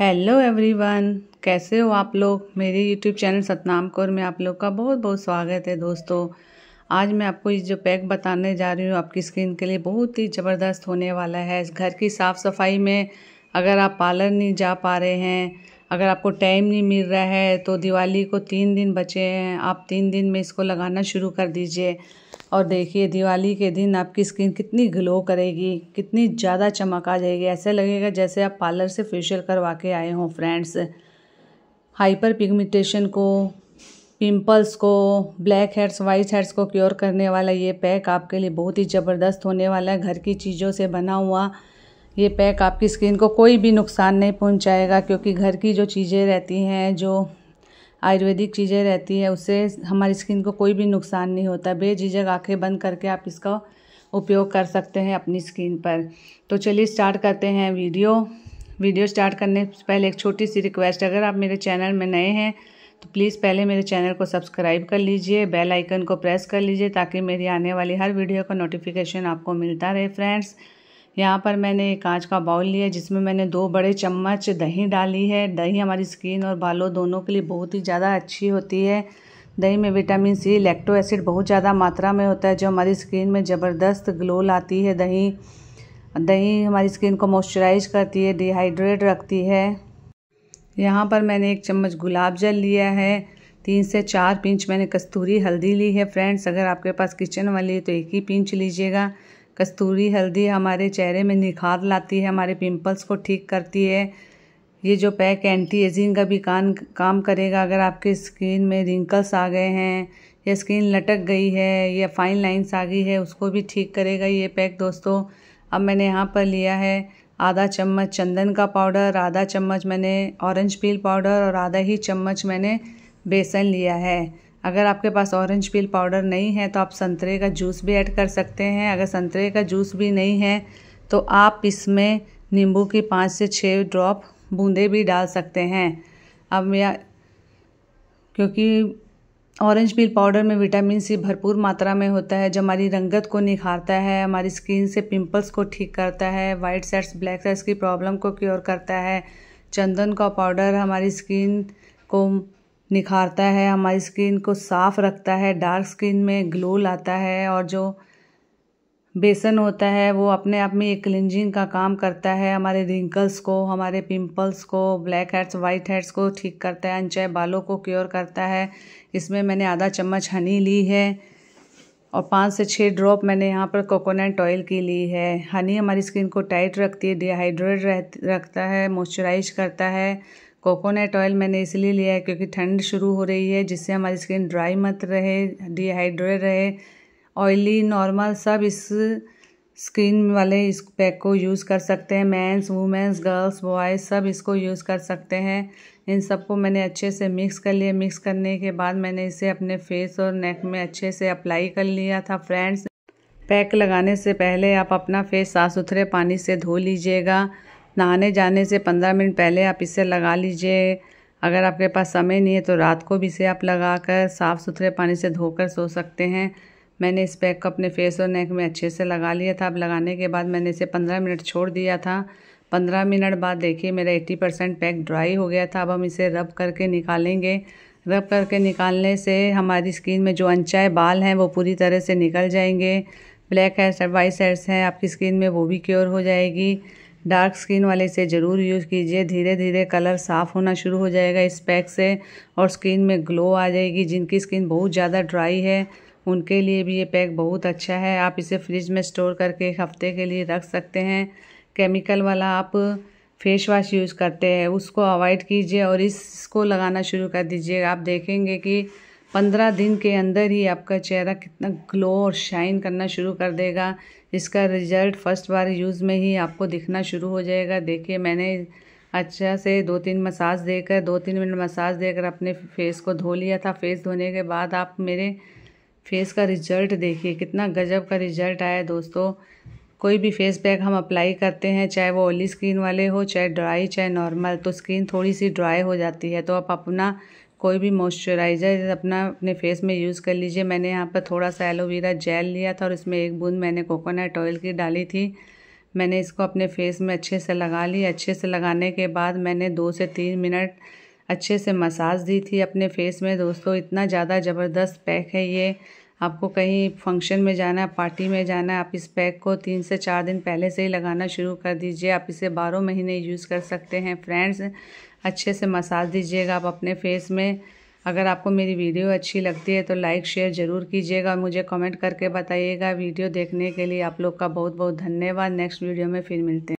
hello everyone कैसे हो आप लोग मेरे यूट्यूब चैनल सतनाम कौर में आप लोग का बहुत बहुत स्वागत है दोस्तों आज मैं आपको ये जो पैक बताने जा रही हूँ आपकी स्किन के लिए बहुत ही ज़बरदस्त होने वाला है घर की साफ़ सफाई में अगर आप पार्लर नहीं जा पा रहे हैं अगर आपको टाइम नहीं मिल रहा है तो दिवाली को तीन दिन बचे हैं आप तीन दिन में इसको लगाना शुरू कर दीजिए और देखिए दिवाली के दिन आपकी स्किन कितनी ग्लो करेगी कितनी ज़्यादा चमक आ जाएगी ऐसे लगेगा जैसे आप पार्लर से फेशियल करवा के आए हों फ्रेंड्स हाइपर पिगमेंटेशन को पिंपल्स को ब्लैक हेड्स वाइट हेड्स को क्योर करने वाला ये पैक आपके लिए बहुत ही ज़बरदस्त होने वाला है घर की चीज़ों से बना हुआ ये पैक आपकी स्किन को कोई भी नुकसान नहीं पहुंचाएगा क्योंकि घर की जो चीज़ें रहती हैं जो आयुर्वेदिक चीज़ें रहती है उससे हमारी स्किन को कोई भी नुकसान नहीं होता बेझिझक आँखें बंद करके आप इसका उपयोग कर सकते हैं अपनी स्किन पर तो चलिए स्टार्ट करते हैं वीडियो वीडियो स्टार्ट करने से पहले एक छोटी सी रिक्वेस्ट अगर आप मेरे चैनल में नए हैं तो प्लीज़ पहले मेरे चैनल को सब्सक्राइब कर लीजिए बेल आइकन को प्रेस कर लीजिए ताकि मेरी आने वाली हर वीडियो का नोटिफिकेशन आपको मिलता रहे फ्रेंड्स यहाँ पर मैंने कांच का बाउल लिया जिसमें मैंने दो बड़े चम्मच दही डाली है दही हमारी स्किन और बालों दोनों के लिए बहुत ही ज़्यादा अच्छी होती है दही में विटामिन सी लैक्टो एसिड बहुत ज़्यादा मात्रा में होता है जो हमारी स्किन में ज़बरदस्त ग्लो लाती है दही दही हमारी स्किन को मॉइस्चराइज करती है डिहाइड्रेट रखती है यहाँ पर मैंने एक चम्मच गुलाब जल लिया है तीन से चार पिंच मैंने कस्तूरी हल्दी ली है फ्रेंड्स अगर आपके पास किचन वाली है तो एक ही पिंच लीजिएगा कस्तूरी हल्दी हमारे चेहरे में निखार लाती है हमारे पिंपल्स को ठीक करती है ये जो पैक एंटी एजिंग का भी कान काम करेगा अगर आपके स्किन में रिंकल्स आ गए हैं या स्किन लटक गई है या फाइन लाइन्स आ गई है उसको भी ठीक करेगा ये पैक दोस्तों अब मैंने यहाँ पर लिया है आधा चम्मच चंदन का पाउडर आधा चम्मच मैंने ऑरेंज पील पाउडर और आधा ही चम्मच मैंने बेसन लिया है अगर आपके पास ऑरेंज पील पाउडर नहीं है तो आप संतरे का जूस भी ऐड कर सकते हैं अगर संतरे का जूस भी नहीं है तो आप इसमें नींबू की पाँच से छः ड्रॉप बूंदे भी डाल सकते हैं अब या क्योंकि ऑरेंज पील पाउडर में विटामिन सी भरपूर मात्रा में होता है जो हमारी रंगत को निखारता है हमारी स्किन से पिंपल्स को ठीक करता है वाइट सेट्स ब्लैक सेट्स की प्रॉब्लम को क्योर करता है चंदन का पाउडर हमारी स्किन को निखारता है हमारी स्किन को साफ़ रखता है डार्क स्किन में ग्लो लाता है और जो बेसन होता है वो अपने आप में एक क्लिनजिंग का काम करता है हमारे रिंकल्स को हमारे पिंपल्स को ब्लैक हेड्स वाइट हेड्स को ठीक करता है अनचय बालों को क्योर करता है इसमें मैंने आधा चम्मच हनी ली है और पाँच से छः ड्रॉप मैंने यहाँ पर कोकोनट ऑयल की ली है हनी हमारी स्किन को टाइट रखती है डिहाइड्रेट रह रखता है मॉइस्चराइज करता है कोकोनट ऑयल मैंने इसलिए लिया है क्योंकि ठंड शुरू हो रही है जिससे हमारी स्किन ड्राई मत रहे डिहाइड्रेट रहे ऑयली नॉर्मल सब इस स्किन वाले इस पैक को यूज़ कर सकते हैं मैंस वुमेंस गर्ल्स बॉयज़ सब इसको यूज़ कर सकते हैं इन सबको मैंने अच्छे से मिक्स कर लिया मिक्स करने के बाद मैंने इसे अपने फेस और नेक में अच्छे से अप्लाई कर लिया था फ्रेंड्स पैक लगाने से पहले आप अपना फेस साफ़ सुथरे पानी से धो लीजिएगा नहाने जाने से पंद्रह मिनट पहले आप इसे लगा लीजिए अगर आपके पास समय नहीं है तो रात को भी इसे आप लगा कर साफ़ सुथरे पानी से धोकर सो सकते हैं मैंने इस पैक को अपने फेस और नेक में अच्छे से लगा लिया था अब लगाने के बाद मैंने इसे पंद्रह मिनट छोड़ दिया था पंद्रह मिनट बाद देखिए मेरा एट्टी परसेंट पैक ड्राई हो गया था अब हम इसे रब करके निकालेंगे रब करके निकालने से हमारी स्किन में जो अनचाए बाल हैं वो पूरी तरह से निकल जाएंगे ब्लैक हेड्स वाइट हेड्स हैं आपकी स्किन में वो भी क्योर हो जाएगी डार्क स्किन वाले इसे ज़रूर यूज़ कीजिए धीरे धीरे कलर साफ़ होना शुरू हो जाएगा इस पैक से और स्किन में ग्लो आ जाएगी जिनकी स्किन बहुत ज़्यादा ड्राई है उनके लिए भी ये पैक बहुत अच्छा है आप इसे फ्रिज में स्टोर करके एक हफ़्ते के लिए रख सकते हैं केमिकल वाला आप फेस वाश यूज़ करते हैं उसको अवॉइड कीजिए और इसको लगाना शुरू कर दीजिए आप देखेंगे कि पंद्रह दिन के अंदर ही आपका चेहरा कितना ग्लो और शाइन करना शुरू कर देगा इसका रिजल्ट फर्स्ट बार यूज़ में ही आपको दिखना शुरू हो जाएगा देखिए मैंने अच्छा से दो तीन मसाज देकर दो तीन मिनट मसाज देकर अपने फेस को धो लिया था फेस धोने के बाद आप मेरे फेस का रिजल्ट देखिए कितना गजब का रिजल्ट आया दोस्तों कोई भी फेस पैक हम अप्लाई करते हैं चाहे वो ऑयली स्किन वाले हो चाहे ड्राई चाहे नॉर्मल तो स्किन थोड़ी सी ड्राई हो जाती है तो आप अपना कोई भी मॉइस्चराइज़र अपना अपने फेस में यूज़ कर लीजिए मैंने यहाँ पर थोड़ा सा एलोवेरा जेल लिया था और इसमें एक बूंद मैंने कोकोनट ऑयल की डाली थी मैंने इसको अपने फेस में अच्छे से लगा ली अच्छे से लगाने के बाद मैंने दो से तीन मिनट अच्छे से मसाज दी थी अपने फेस में दोस्तों इतना ज़्यादा ज़बरदस्त पैक है ये आपको कहीं फंक्शन में जाना है पार्टी में जाना है आप इस पैक को तीन से चार दिन पहले से ही लगाना शुरू कर दीजिए आप इसे बारह महीने यूज़ कर सकते हैं फ्रेंड्स अच्छे से मसाज दीजिएगा आप अपने फेस में अगर आपको मेरी वीडियो अच्छी लगती है तो लाइक शेयर ज़रूर कीजिएगा और मुझे कमेंट करके बताइएगा वीडियो देखने के लिए आप लोग का बहुत बहुत धन्यवाद नेक्स्ट वीडियो में फिर मिलते हैं